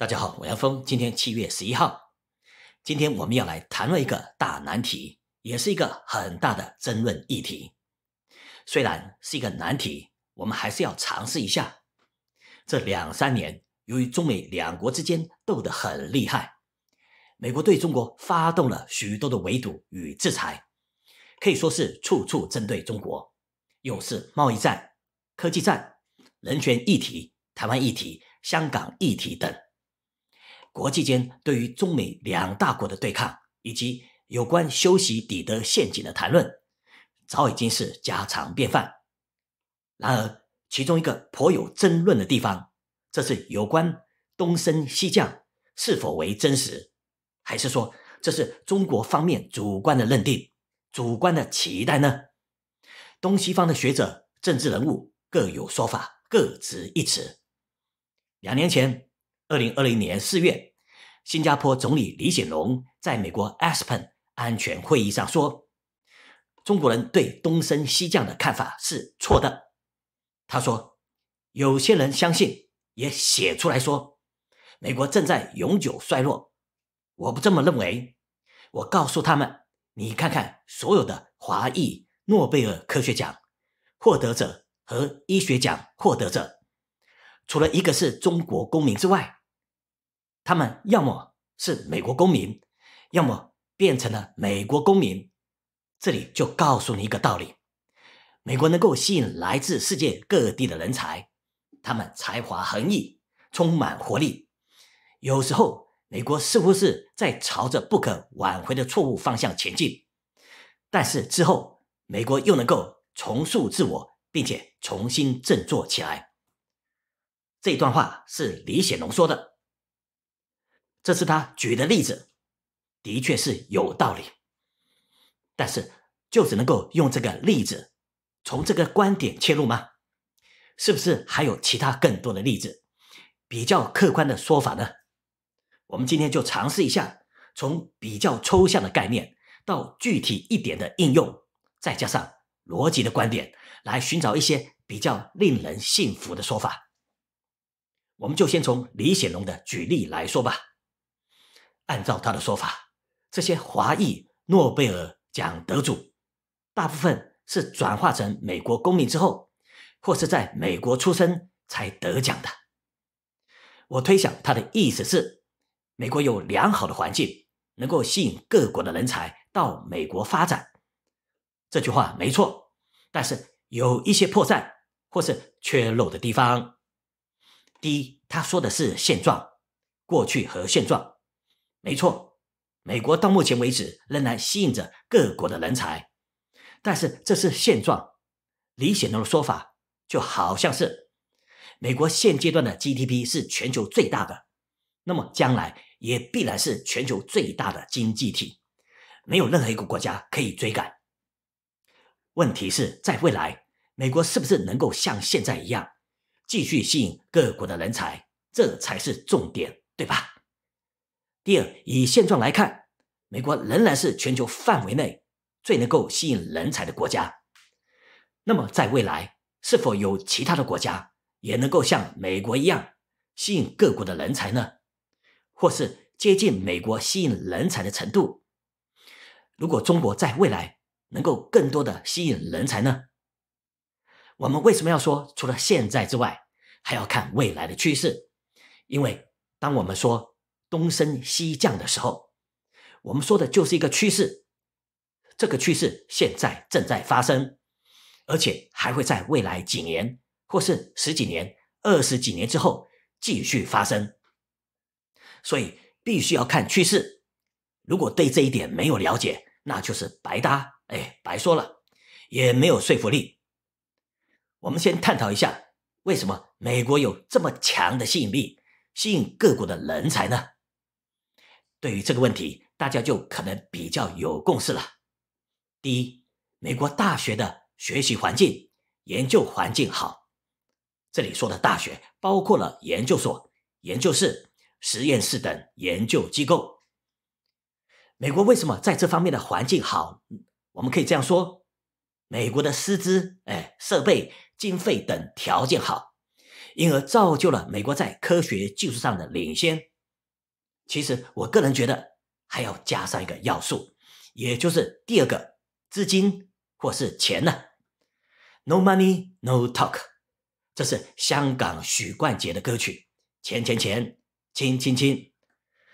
大家好，我杨峰。今天七月十一号，今天我们要来谈论一个大难题，也是一个很大的争论议题。虽然是一个难题，我们还是要尝试一下。这两三年，由于中美两国之间斗得很厉害，美国对中国发动了许多的围堵与制裁，可以说是处处针对中国，又是贸易战、科技战、人权议题、台湾议题、香港议题等。国际间对于中美两大国的对抗以及有关修习底德陷阱的谈论，早已经是家常便饭。然而，其中一个颇有争论的地方，这是有关东升西降是否为真实，还是说这是中国方面主观的认定、主观的期待呢？东西方的学者、政治人物各有说法，各执一词。两年前。二零二零年四月，新加坡总理李显龙在美国 Aspen 安全会议上说：“中国人对东升西降的看法是错的。”他说：“有些人相信，也写出来说，美国正在永久衰落。我不这么认为。我告诉他们，你看看所有的华裔诺贝尔科学奖获得者和医学奖获得者，除了一个是中国公民之外。”他们要么是美国公民，要么变成了美国公民。这里就告诉你一个道理：美国能够吸引来自世界各地的人才，他们才华横溢，充满活力。有时候，美国似乎是在朝着不可挽回的错误方向前进，但是之后，美国又能够重塑自我，并且重新振作起来。这段话是李显龙说的。这是他举的例子，的确是有道理，但是就只能够用这个例子从这个观点切入吗？是不是还有其他更多的例子比较客观的说法呢？我们今天就尝试一下，从比较抽象的概念到具体一点的应用，再加上逻辑的观点，来寻找一些比较令人信服的说法。我们就先从李显龙的举例来说吧。按照他的说法，这些华裔诺贝尔奖得主，大部分是转化成美国公民之后，或是在美国出生才得奖的。我推想他的意思是，美国有良好的环境，能够吸引各国的人才到美国发展。这句话没错，但是有一些破绽或是缺漏的地方。第一，他说的是现状、过去和现状。没错，美国到目前为止仍然吸引着各国的人才，但是这是现状。李显龙的说法就好像是，美国现阶段的 GDP 是全球最大的，那么将来也必然是全球最大的经济体，没有任何一个国家可以追赶。问题是在未来，美国是不是能够像现在一样，继续吸引各国的人才？这才是重点，对吧？第二，以现状来看，美国仍然是全球范围内最能够吸引人才的国家。那么，在未来，是否有其他的国家也能够像美国一样吸引各国的人才呢？或是接近美国吸引人才的程度？如果中国在未来能够更多的吸引人才呢？我们为什么要说除了现在之外，还要看未来的趋势？因为当我们说。东升西降的时候，我们说的就是一个趋势。这个趋势现在正在发生，而且还会在未来几年，或是十几年、二十几年之后继续发生。所以，必须要看趋势。如果对这一点没有了解，那就是白搭，哎，白说了，也没有说服力。我们先探讨一下，为什么美国有这么强的吸引力，吸引各国的人才呢？对于这个问题，大家就可能比较有共识了。第一，美国大学的学习环境、研究环境好。这里说的大学包括了研究所、研究室、实验室等研究机构。美国为什么在这方面的环境好？我们可以这样说：美国的师资、哎，设备、经费等条件好，因而造就了美国在科学技术上的领先。其实我个人觉得还要加上一个要素，也就是第二个资金或是钱呢。No money, no talk，这是香港许冠杰的歌曲。钱钱钱，亲亲亲，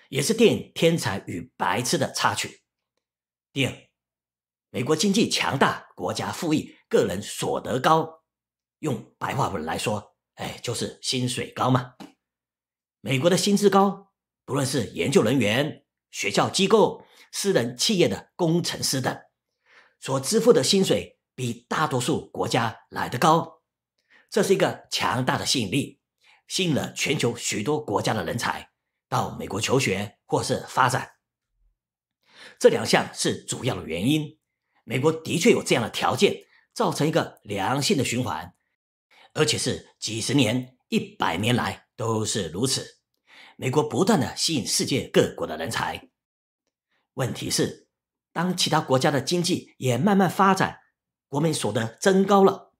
也是电影《天才与白痴》的插曲。第二，美国经济强大，国家富裕，个人所得高。用白话文来说，哎，就是薪水高嘛。美国的薪资高。不论是研究人员、学校机构、私人企业的工程师等，所支付的薪水比大多数国家来的高，这是一个强大的吸引力，吸引了全球许多国家的人才到美国求学或是发展。这两项是主要的原因，美国的确有这样的条件，造成一个良性的循环，而且是几十年、一百年来都是如此。美国不断的吸引世界各国的人才。问题是，当其他国家的经济也慢慢发展，国民所得增高了，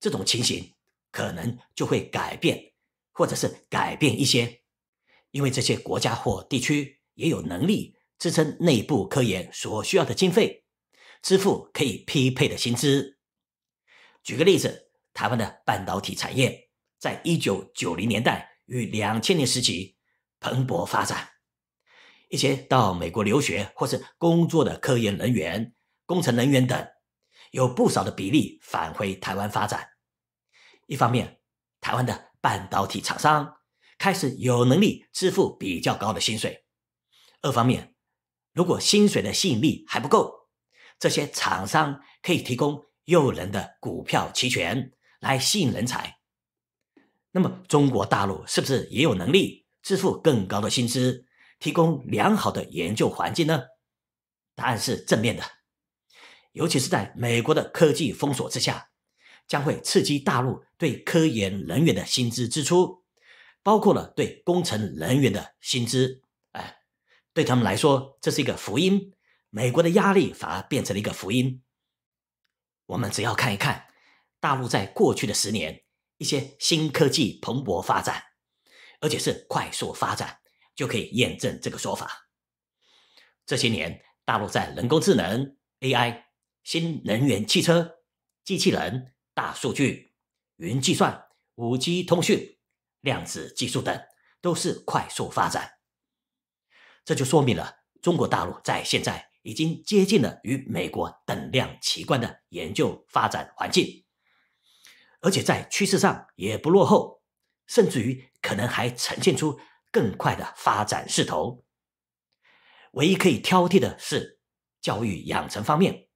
这种情形可能就会改变，或者是改变一些，因为这些国家或地区也有能力支撑内部科研所需要的经费，支付可以匹配的薪资。举个例子，台湾的半导体产业，在一九九零年代与两千年时期。蓬勃发展，一些到美国留学或是工作的科研人员、工程人员等，有不少的比例返回台湾发展。一方面，台湾的半导体厂商开始有能力支付比较高的薪水；二方面，如果薪水的吸引力还不够，这些厂商可以提供诱人的股票期权来吸引人才。那么，中国大陆是不是也有能力？支付更高的薪资，提供良好的研究环境呢？答案是正面的，尤其是在美国的科技封锁之下，将会刺激大陆对科研人员的薪资支出，包括了对工程人员的薪资。哎，对他们来说，这是一个福音。美国的压力反而变成了一个福音。我们只要看一看大陆在过去的十年，一些新科技蓬勃发展。而且是快速发展，就可以验证这个说法。这些年，大陆在人工智能、AI、新能源汽车、机器人、大数据、云计算、五 G 通讯、量子技术等，都是快速发展。这就说明了中国大陆在现在已经接近了与美国等量齐观的研究发展环境，而且在趋势上也不落后。甚至于可能还呈现出更快的发展势头。唯一可以挑剔的是教育养成方面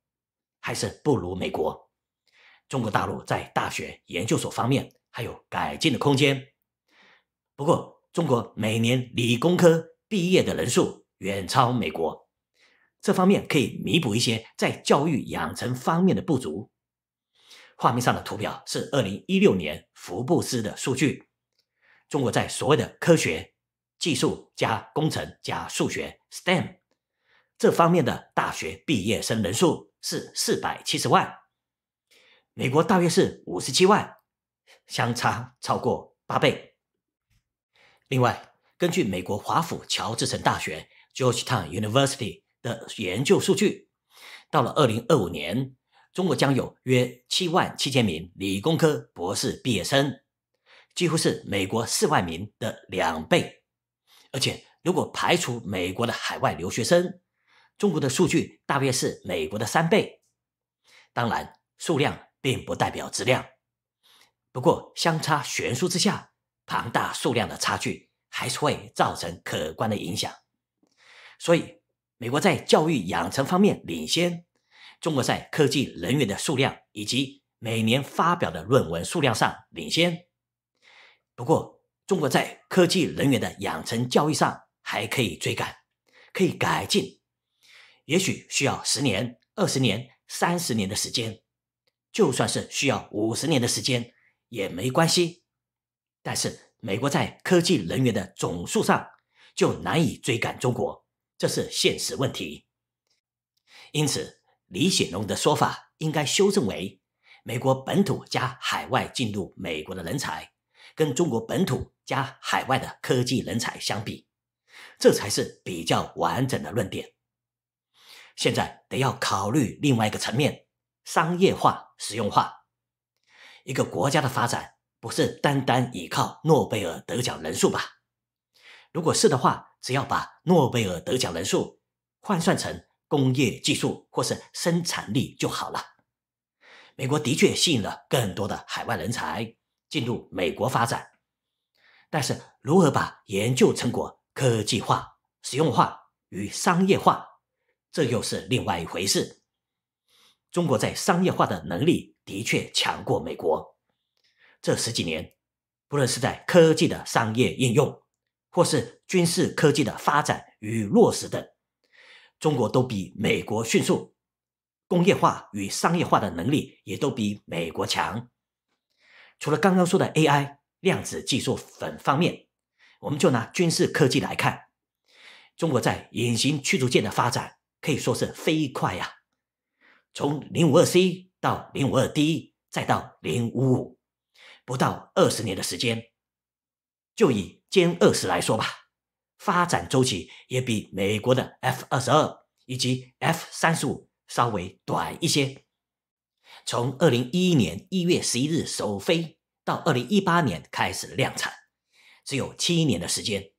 还是不如美国。中国大陆在大学研究所方面还有改进的空间。不过，中国每年理工科毕业的人数远超美国，这方面可以弥补一些在教育养成方面的不足。画面上的图表是二零一六年福布斯的数据。中国在所谓的科学技术加工程加数学 STEM 这方面的大学毕业生人数是四百七十万，美国大约是五十七万，相差超过八倍。另外，根据美国华府乔治城大学 （Georgetown University） 的研究数据，到了二零二五年，中国将有约七万七千名理工科博士毕业生。几乎是美国四万名的两倍，而且如果排除美国的海外留学生，中国的数据大约是美国的三倍。当然，数量并不代表质量，不过相差悬殊之下，庞大数量的差距还是会造成可观的影响。所以，美国在教育养成方面领先，中国在科技人员的数量以及每年发表的论文数量上领先。不过，中国在科技人员的养成教育上还可以追赶，可以改进，也许需要十年、二十年、三十年的时间，就算是需要五十年的时间也没关系。但是，美国在科技人员的总数上就难以追赶中国，这是现实问题。因此，李显龙的说法应该修正为：美国本土加海外进入美国的人才。跟中国本土加海外的科技人才相比，这才是比较完整的论点。现在得要考虑另外一个层面：商业化、实用化。一个国家的发展不是单单依靠诺贝尔得奖人数吧？如果是的话，只要把诺贝尔得奖人数换算成工业技术或是生产力就好了。美国的确吸引了更多的海外人才。进入美国发展，但是如何把研究成果科技化、实用化与商业化，这又是另外一回事。中国在商业化的能力的确强过美国。这十几年，不论是在科技的商业应用，或是军事科技的发展与落实等，中国都比美国迅速，工业化与商业化的能力也都比美国强。除了刚刚说的 AI、量子技术等方面，我们就拿军事科技来看，中国在隐形驱逐舰的发展可以说是飞快呀。从 052C 到 052D 再到055，不到二十年的时间，就以歼二十来说吧，发展周期也比美国的 F 二十二以及 F 三十五稍微短一些。从二零一一年一月十一日首飞到二零一八年开始量产，只有七年的时间。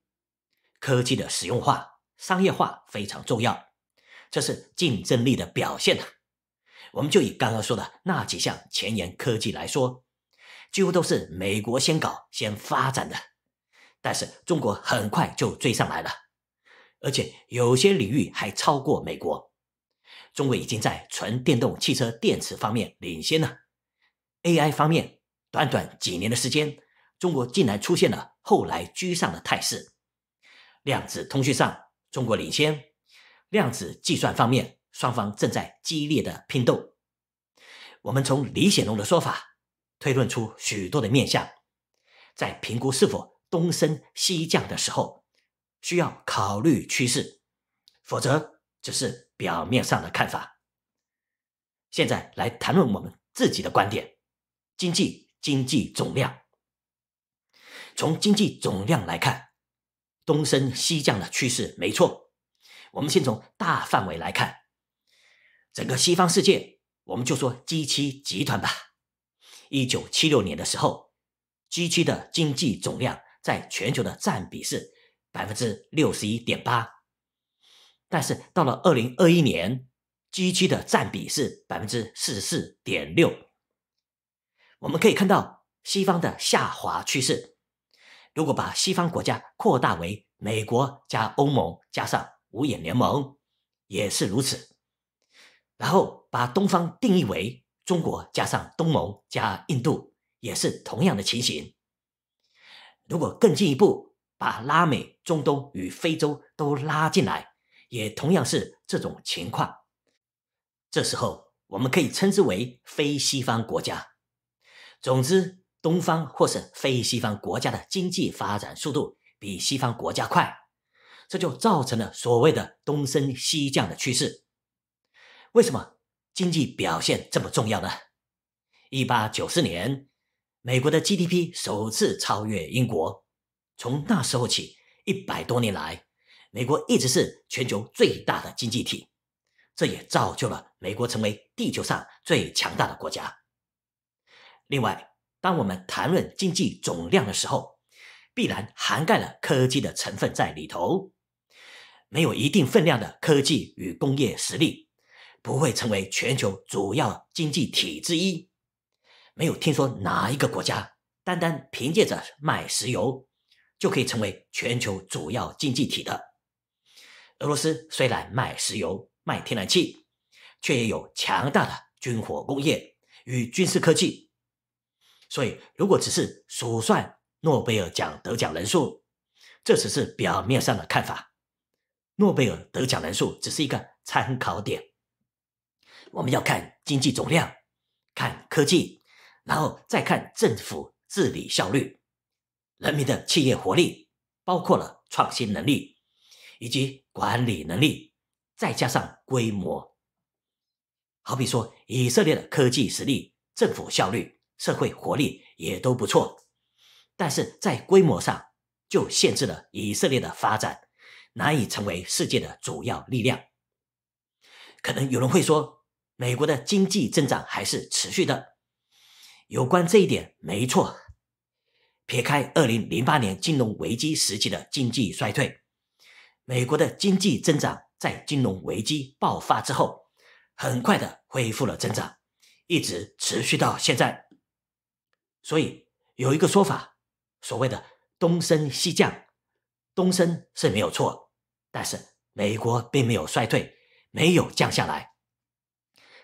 科技的实用化、商业化非常重要，这是竞争力的表现呐。我们就以刚刚说的那几项前沿科技来说，几乎都是美国先搞、先发展的，但是中国很快就追上来了，而且有些领域还超过美国。中国已经在纯电动汽车电池方面领先了。AI 方面，短短几年的时间，中国竟然出现了后来居上的态势。量子通讯上，中国领先；量子计算方面，双方正在激烈的拼斗。我们从李显龙的说法推论出许多的面相，在评估是否东升西降的时候，需要考虑趋势，否则只是。表面上的看法。现在来谈论我们自己的观点。经济经济总量，从经济总量来看，东升西降的趋势没错。我们先从大范围来看，整个西方世界，我们就说 G 七集团吧。一九七六年的时候，G 七的经济总量在全球的占比是百分之六十一点八。但是到了二零二一年，G7 的占比是百分之四十四点六。我们可以看到西方的下滑趋势。如果把西方国家扩大为美国加欧盟加上五眼联盟，也是如此。然后把东方定义为中国加上东盟加印度，也是同样的情形。如果更进一步把拉美、中东与非洲都拉进来。也同样是这种情况。这时候我们可以称之为非西方国家。总之，东方或是非西方国家的经济发展速度比西方国家快，这就造成了所谓的“东升西降”的趋势。为什么经济表现这么重要呢？一八九四年，美国的 GDP 首次超越英国。从那时候起，一百多年来。美国一直是全球最大的经济体，这也造就了美国成为地球上最强大的国家。另外，当我们谈论经济总量的时候，必然涵盖了科技的成分在里头。没有一定分量的科技与工业实力，不会成为全球主要经济体之一。没有听说哪一个国家单单凭借着卖石油就可以成为全球主要经济体的。俄罗斯虽然卖石油、卖天然气，却也有强大的军火工业与军事科技。所以，如果只是数算诺贝尔奖得奖人数，这只是表面上的看法。诺贝尔得奖人数只是一个参考点。我们要看经济总量，看科技，然后再看政府治理效率、人民的企业活力，包括了创新能力。以及管理能力，再加上规模，好比说以色列的科技实力、政府效率、社会活力也都不错，但是在规模上就限制了以色列的发展，难以成为世界的主要力量。可能有人会说，美国的经济增长还是持续的。有关这一点，没错。撇开二零零八年金融危机时期的经济衰退。美国的经济增长在金融危机爆发之后，很快的恢复了增长，一直持续到现在。所以有一个说法，所谓的“东升西降”，东升是没有错，但是美国并没有衰退，没有降下来，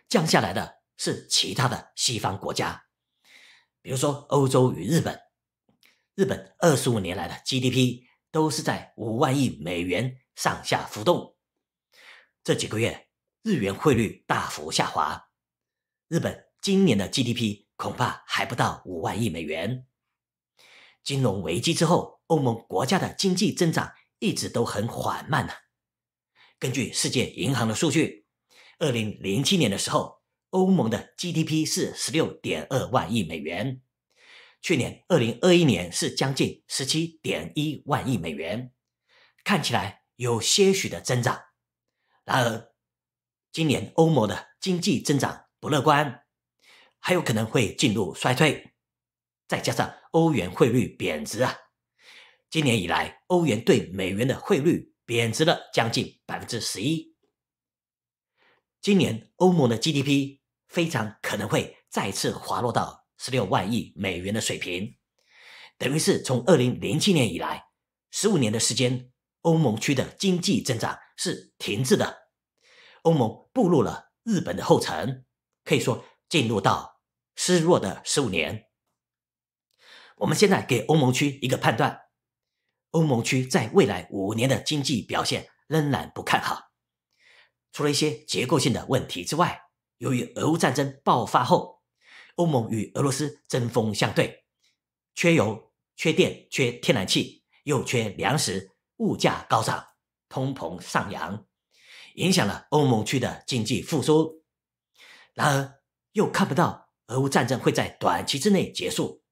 降下来的是其他的西方国家，比如说欧洲与日本。日本二十五年来的 GDP。都是在五万亿美元上下浮动。这几个月，日元汇率大幅下滑，日本今年的 GDP 恐怕还不到五万亿美元。金融危机之后，欧盟国家的经济增长一直都很缓慢呢。根据世界银行的数据，二零零七年的时候，欧盟的 GDP 是十六点二万亿美元。去年二零二一年是将近十七点一万亿美元，看起来有些许的增长。然而，今年欧盟的经济增长不乐观，还有可能会进入衰退。再加上欧元汇率贬值啊，今年以来欧元对美元的汇率贬值了将近百分之十一。今年欧盟的 GDP 非常可能会再次滑落到。十六万亿美元的水平，等于是从二零零七年以来十五年的时间，欧盟区的经济增长是停滞的。欧盟步入了日本的后尘，可以说进入到失落的十五年。我们现在给欧盟区一个判断：欧盟区在未来五年的经济表现仍然不看好。除了一些结构性的问题之外，由于俄乌战争爆发后。欧盟与俄罗斯针锋相对，缺油、缺电、缺天然气，又缺粮食，物价高涨，通膨上扬，影响了欧盟区的经济复苏。然而，又看不到俄乌战争会在短期之内结束，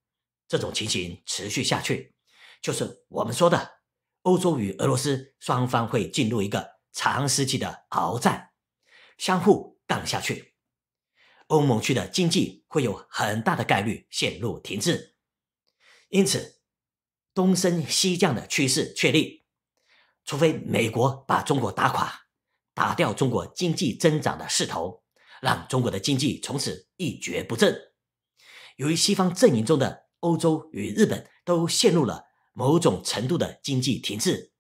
这种情形持续下去，就是我们说的欧洲与俄罗斯双方会进入一个长时期的鏖战，相互杠下去。欧盟区的经济会有很大的概率陷入停滞，因此东升西降的趋势确立。除非美国把中国打垮，打掉中国经济增长的势头，让中国的经济从此一蹶不振。由于西方阵营中的欧洲与日本都陷入了某种程度的经济停滞，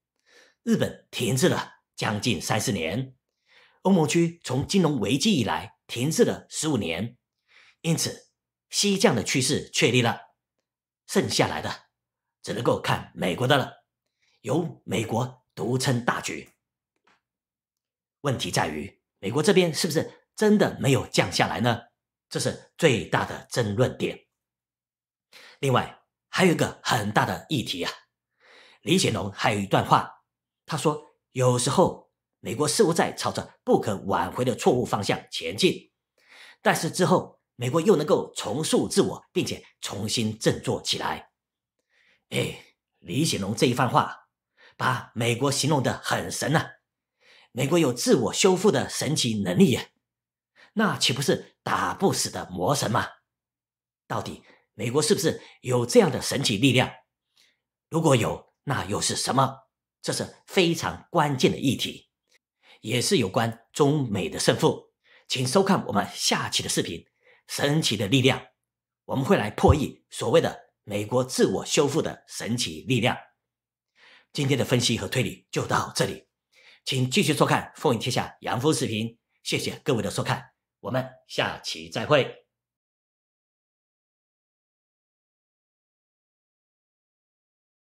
日本停滞了将近三十年，欧盟区从金融危机以来。停滞了十五年，因此西降的趋势确立了，剩下来的只能够看美国的了，由美国独撑大局。问题在于，美国这边是不是真的没有降下来呢？这是最大的争论点。另外还有一个很大的议题啊，李显龙还有一段话，他说：“有时候。”美国似乎在朝着不可挽回的错误方向前进，但是之后美国又能够重塑自我，并且重新振作起来。哎，李显龙这一番话把美国形容得很神呐，美国有自我修复的神奇能力呀，那岂不是打不死的魔神吗？到底美国是不是有这样的神奇力量？如果有，那又是什么？这是非常关键的议题。也是有关中美的胜负，请收看我们下期的视频《神奇的力量》，我们会来破译所谓的美国自我修复的神奇力量。今天的分析和推理就到这里，请继续收看《风云天下》杨峰视频，谢谢各位的收看，我们下期再会。